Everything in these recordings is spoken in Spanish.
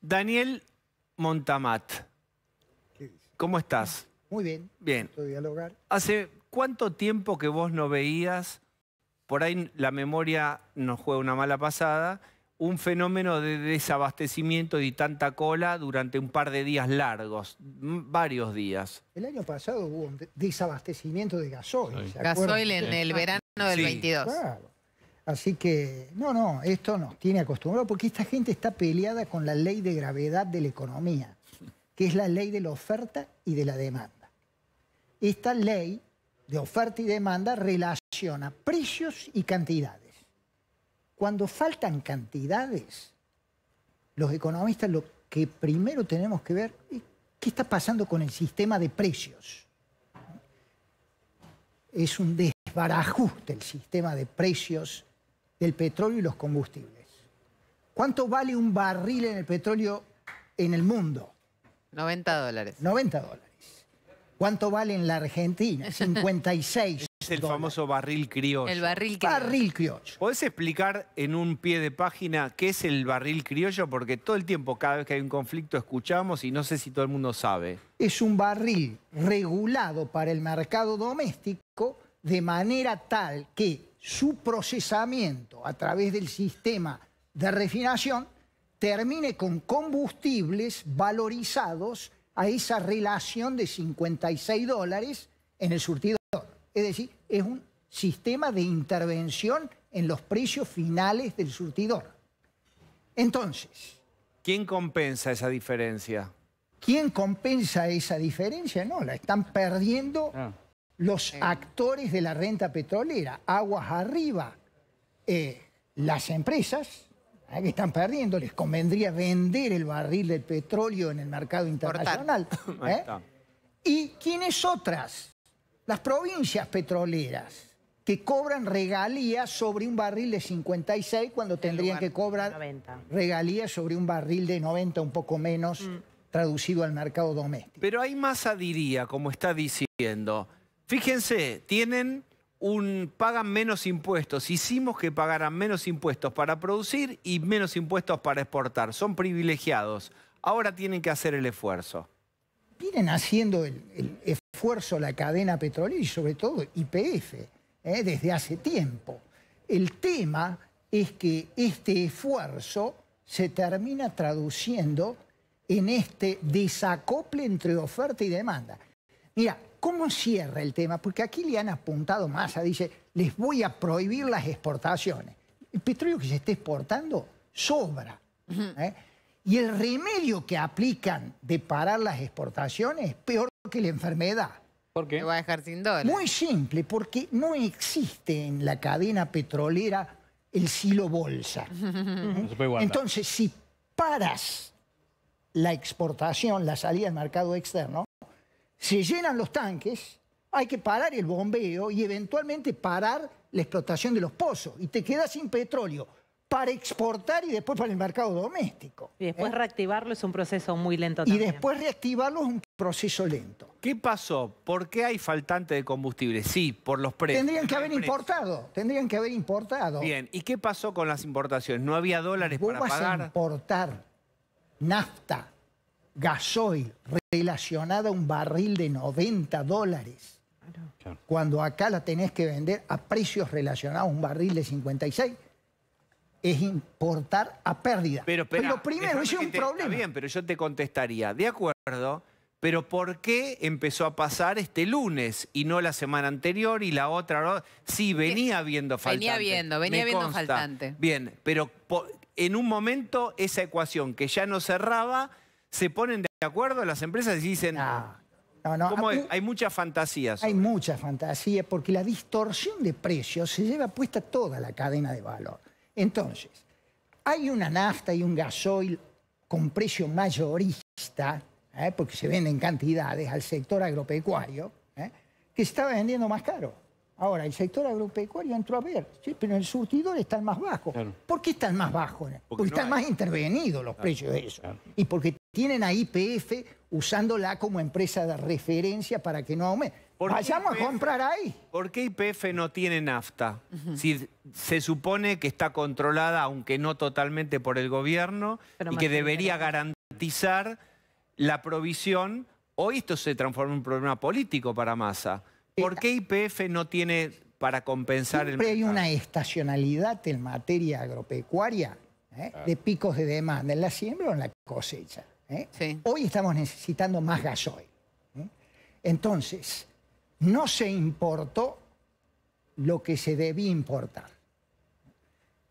Daniel Montamat. ¿Cómo estás? Muy bien. Bien. ¿Hace cuánto tiempo que vos no veías, por ahí la memoria nos juega una mala pasada, un fenómeno de desabastecimiento y tanta cola durante un par de días largos, varios días? El año pasado hubo un desabastecimiento de gasoil. Gasoil en el verano del 22. Así que, no, no, esto nos tiene acostumbrados porque esta gente está peleada con la ley de gravedad de la economía, que es la ley de la oferta y de la demanda. Esta ley de oferta y demanda relaciona precios y cantidades. Cuando faltan cantidades, los economistas lo que primero tenemos que ver es qué está pasando con el sistema de precios. Es un desbarajuste el sistema de precios del petróleo y los combustibles. ¿Cuánto vale un barril en el petróleo en el mundo? 90 dólares. 90 dólares. ¿Cuánto vale en la Argentina? 56. Es el famoso barril criollo. El barril criollo. Barril criollo. ¿Podés explicar en un pie de página qué es el barril criollo? Porque todo el tiempo, cada vez que hay un conflicto, escuchamos y no sé si todo el mundo sabe. Es un barril regulado para el mercado doméstico de manera tal que su procesamiento a través del sistema de refinación termine con combustibles valorizados a esa relación de 56 dólares en el surtidor. Es decir, es un sistema de intervención en los precios finales del surtidor. Entonces... ¿Quién compensa esa diferencia? ¿Quién compensa esa diferencia? No, la están perdiendo ah los actores de la renta petrolera, aguas arriba, eh, las empresas eh, que están perdiendo, les convendría vender el barril del petróleo en el mercado internacional. Eh, ¿Y quiénes otras? Las provincias petroleras que cobran regalías sobre un barril de 56 cuando tendrían que cobrar regalías sobre un barril de 90, un poco menos, mm. traducido al mercado doméstico. Pero hay más diría, como está diciendo, Fíjense, tienen un pagan menos impuestos. Hicimos que pagaran menos impuestos para producir y menos impuestos para exportar. Son privilegiados. Ahora tienen que hacer el esfuerzo. Vienen haciendo el, esfuerzo la cadena petrolera y sobre todo YPF, ¿eh? desde hace tiempo. El tema es que este esfuerzo se termina traduciendo en este desacople entre oferta y demanda. Mira, ¿Cómo cierra el tema? Porque aquí le han apuntado más. ¿ah? dice, les voy a prohibir las exportaciones. El petróleo que se está exportando sobra. ¿eh? Y el remedio que aplican de parar las exportaciones es peor que la enfermedad. ¿Por qué? va a dejar sin dólar. Muy simple, porque no existe en la cadena petrolera el silo bolsa. ¿eh? Entonces, si paras la exportación, la salida al mercado externo, se llenan los tanques, hay que parar el bombeo y eventualmente parar la explotación de los pozos. Y te quedas sin petróleo para exportar y después para el mercado doméstico. Y después ¿eh? reactivarlo es un proceso muy lento también. Y después reactivarlo es un proceso lento. ¿Qué pasó? ¿Por qué hay faltante de combustible? Sí, por los precios. Tendrían que haber importado, tendrían que haber importado. Bien, ¿y qué pasó con las importaciones? ¿No había dólares ¿Vos vas a importar nafta gasoil relacionada a un barril de 90 dólares, cuando acá la tenés que vender a precios relacionados a un barril de 56, es importar a pérdida. Pero, pero primero, es un problema. Está bien, pero yo te contestaría, de acuerdo, pero ¿por qué empezó a pasar este lunes y no la semana anterior y la otra? Sí, venía habiendo faltante. Venía viendo, venía habiendo faltante. Bien, pero en un momento esa ecuación que ya no cerraba se ponen de acuerdo las empresas y dicen... No, no, no. Hay muchas fantasías. Hay muchas fantasías porque la distorsión de precios se lleva puesta toda la cadena de valor. Entonces, hay una nafta y un gasoil con precio mayorista, ¿eh? porque se venden cantidades al sector agropecuario, ¿eh? que estaba vendiendo más caro. Ahora, el sector agropecuario entró a ver, ¿sí? pero el surtidor está más bajo. ¿Por qué están más bajos? Porque, están más intervenidos los precios de eso. Y porque tienen a IPF usándola como empresa de referencia para que no aumente. Vayamos a comprar ahí. ¿Por qué IPF no tiene nafta? Si se supone que está controlada, aunque no totalmente por el gobierno, y que debería garantizar la provisión, hoy esto se transforma en un problema político para Massa. Eh, ¿Por qué IPF no tiene para compensar el mercado? hay una estacionalidad en materia agropecuaria, ¿eh? de picos de demanda en la siembra o en la cosecha. ¿eh? Hoy estamos necesitando más gasoil. ¿eh? Entonces, no se importó lo que se debía importar.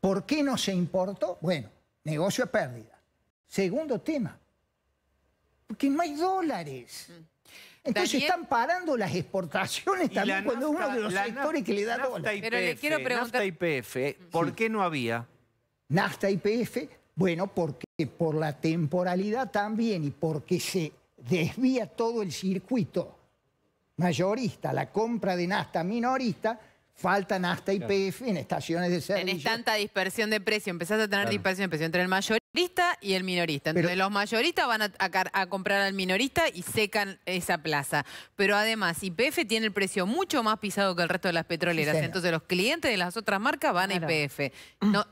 ¿Por qué no se importó? Bueno, negocio a pérdida. Segundo tema, porque no hay dólares. Mm. Entonces están parando las exportaciones también cuando uno de los sectores que le da dólares. Pero le quiero preguntar... Nafta y PF, ¿por qué no había? Nafta y PF bueno, porque por la temporalidad también y porque se desvía todo el circuito mayorista, la compra de nafta minorista, falta y IPF en estaciones de servicio. Tienes tanta dispersión de precio, empezás a tener dispersión de precio entre el mayorista y el minorista. Entonces los mayoristas van a, comprar al minorista y secan esa plaza. Pero además, IPF tiene el precio mucho más pisado que el resto de las petroleras. Entonces los clientes de las otras marcas van a IPF.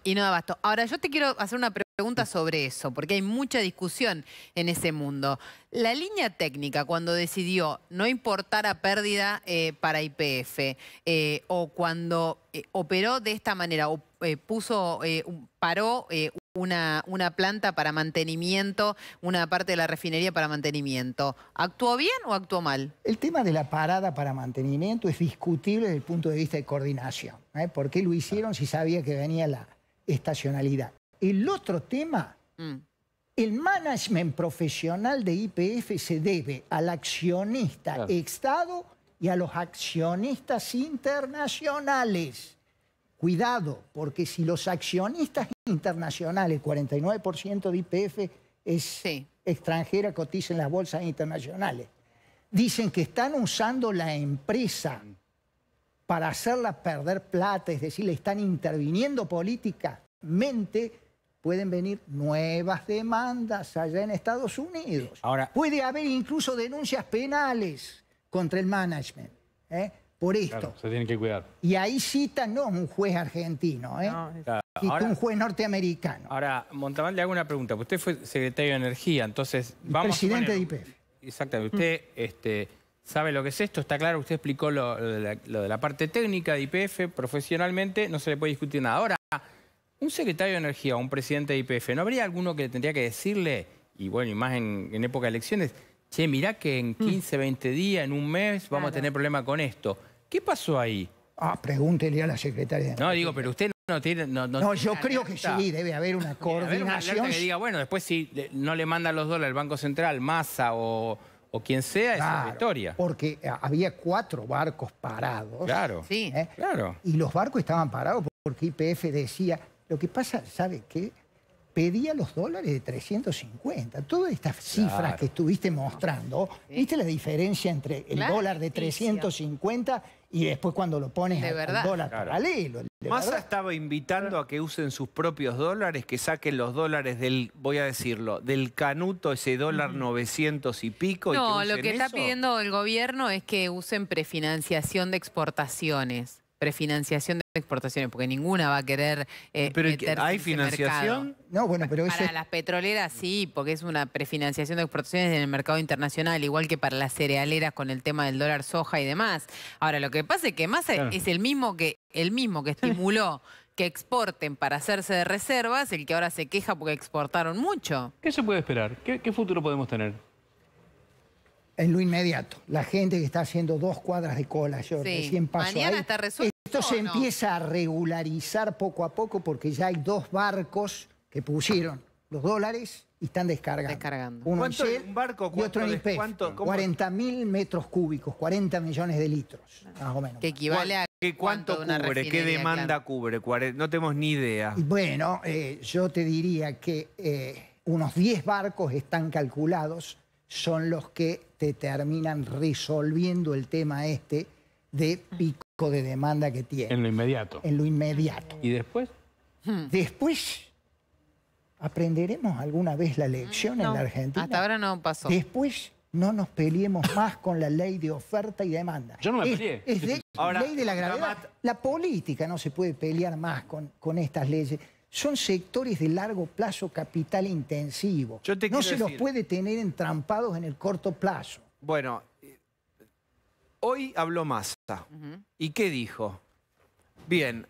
y no da abasto. Ahora yo te quiero hacer una pregunta. Pregunta sobre eso, porque hay mucha discusión en ese mundo. La línea técnica, cuando decidió no importar a pérdida eh, para IPF, eh, o cuando eh, operó de esta manera, o puso, paró una, una planta para mantenimiento, una parte de la refinería para mantenimiento, ¿actuó bien o actuó mal? El tema de la parada para mantenimiento es discutible desde el punto de vista de coordinación. ¿Por qué lo hicieron si sabía que venía la estacionalidad? El otro tema, mm. el management profesional de IPF se debe al accionista Estado y a los accionistas internacionales. Cuidado, porque si los accionistas internacionales, 49% de IPF es extranjera, cotiza en las bolsas internacionales, dicen que están usando la empresa para hacerla perder plata, es decir, le están interviniendo políticamente pueden venir nuevas demandas allá en Estados Unidos. Puede haber incluso denuncias penales contra el management ¿eh? por esto. se tiene que cuidar. Y ahí citan, no un juez argentino, ¿eh? un juez norteamericano. Ahora, Montamán, le hago una pregunta. Usted fue secretario de Energía, entonces... Vamos Presidente de IPF. Exactamente. Usted este, sabe lo que es esto, está claro, usted explicó lo, de la, lo de la parte técnica de IPF profesionalmente, no se le puede discutir nada. Ahora un secretario de Energía, un presidente de IPF, ¿no habría alguno que tendría que decirle, y bueno, y más en, época de elecciones, che, mirá que en 15, mm. 20 días, en un mes, vamos a tener problema con esto? ¿Qué pasó ahí? Ah, pregúntele a la secretaria. De no, digo, pero usted no tiene... No, yo creo que sí, debe haber una coordinación. Haber diga, bueno, después si no le mandan los dólares al Banco Central, Massa o, quien sea, es historia. Porque eh, había cuatro barcos parados. Claro, sí, ¿eh? claro. Y los barcos estaban parados porque IPF decía, lo que pasa, ¿sabe qué? Pedía los dólares de 350. Todas estas cifras que estuviste mostrando, ¿viste la diferencia entre el dólar de 350 y después cuando lo pones en dólar paralelo? Massa estaba invitando a que usen sus propios dólares, que saquen los dólares del, voy a decirlo, del canuto, ese dólar 900 y pico. No, lo que está pidiendo el gobierno es que usen prefinanciación de exportaciones prefinanciación de exportaciones, porque ninguna va a querer eh, hay financiación? No, bueno, pero Para las petroleras sí, porque es una prefinanciación de exportaciones en el mercado internacional, igual que para las cerealeras con el tema del dólar soja y demás. Ahora, lo que pasa es que más es el mismo que, el mismo que estimuló que exporten para hacerse de reservas, el que ahora se queja porque exportaron mucho. ¿Qué se puede esperar? ¿Qué, futuro podemos tener? En lo inmediato, la gente que está haciendo dos cuadras de cola, yo recién paso Mañana está resuelto. Esto se empieza a regularizar poco a poco porque ya hay dos barcos que pusieron los dólares y están descargando. descargando. Uno un barco, y otro 40 mil metros cúbicos, 40 millones de litros, más o menos. Que equivale a... ¿Qué cuánto, cubre? ¿Qué demanda cubre? No tenemos ni idea. Bueno, eh, yo te diría que eh, unos 10 barcos están calculados, son los que te terminan resolviendo el tema este de pico de demanda que tiene. En lo inmediato. En lo inmediato. ¿Y después? Hmm. Después aprenderemos alguna vez la lección en la Argentina. Hasta ahora no pasó. Después no nos peleemos más con la ley de oferta y demanda. Yo no me peleé. Es ley de la gravedad. La política no se puede pelear más con, con estas leyes son sectores de largo plazo capital intensivo. no se los puede tener entrampados en el corto plazo. Bueno, Hoy habló Massa. ¿Y qué dijo? Bien,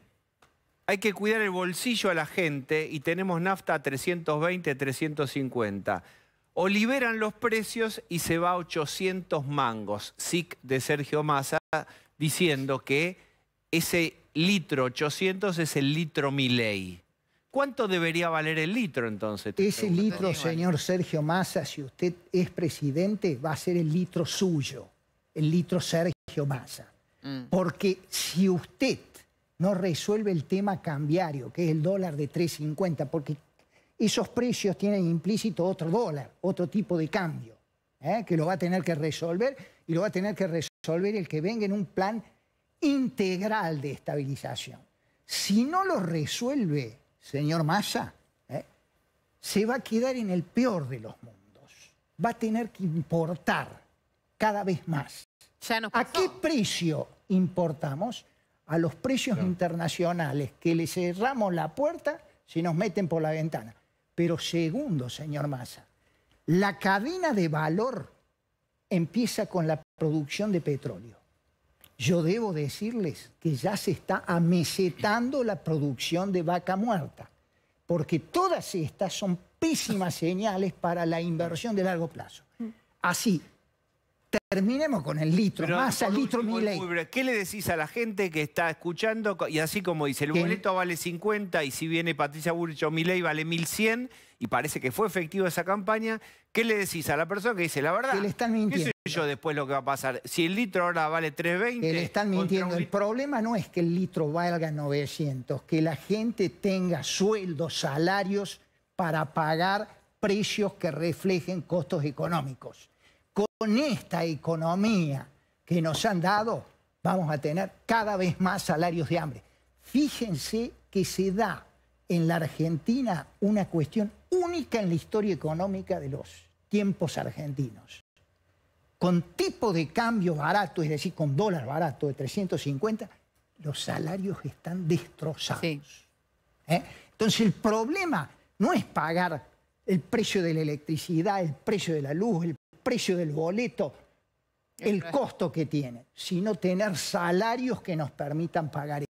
hay que cuidar el bolsillo a la gente y tenemos nafta a 320, 350. O liberan los precios y se va a 800 mangos. SIC de Sergio Massa diciendo que ese litro 800 es el litro ley. ¿Cuánto debería valer el litro entonces? Ese litro, señor eh. Sergio Massa, si usted es presidente, va a ser el litro suyo el litro Sergio Massa. Mm. Porque si usted no resuelve el tema cambiario, que es el dólar de 3.50, porque esos precios tienen implícito otro dólar, otro tipo de cambio, ¿eh? que lo va a tener que resolver y lo va a tener que resolver el que venga en un plan integral de estabilización. Si no lo resuelve, señor Massa, ¿eh? se va a quedar en el peor de los mundos. Va a tener que importar cada vez más. ¿A qué precio importamos? A los precios internacionales, que le cerramos la puerta si nos meten por la ventana. Pero segundo, señor Massa, la cadena de valor empieza con la producción de petróleo. Yo debo decirles que ya se está amesetando la producción de vaca muerta, porque todas estas son pésimas señales para la inversión de largo plazo. Así, Terminemos con el litro, más al litro mi ¿Qué le decís a la gente que está escuchando? Y así como dice, el boleto vale 50 y si viene Patricia Burrich o Milei vale 1100 y parece que fue efectiva esa campaña, ¿qué le decís a la persona que dice la verdad? Que le están mintiendo. ¿Qué sé yo después lo que va a pasar? Si el litro ahora vale 320... Que le están mintiendo. El problema no es que el litro valga 900, que la gente tenga sueldos, salarios para pagar precios que reflejen costos económicos con esta economía que nos han dado, vamos a tener cada vez más salarios de hambre. Fíjense que se da en la Argentina una cuestión única en la historia económica de los tiempos argentinos. Con tipo de cambio barato, es decir, con dólar barato de 350, los salarios están destrozados. ¿Eh? Entonces el problema no es pagar el precio de la electricidad, el precio de la luz, el precio del boleto, el costo que tiene, sino tener salarios que nos permitan pagar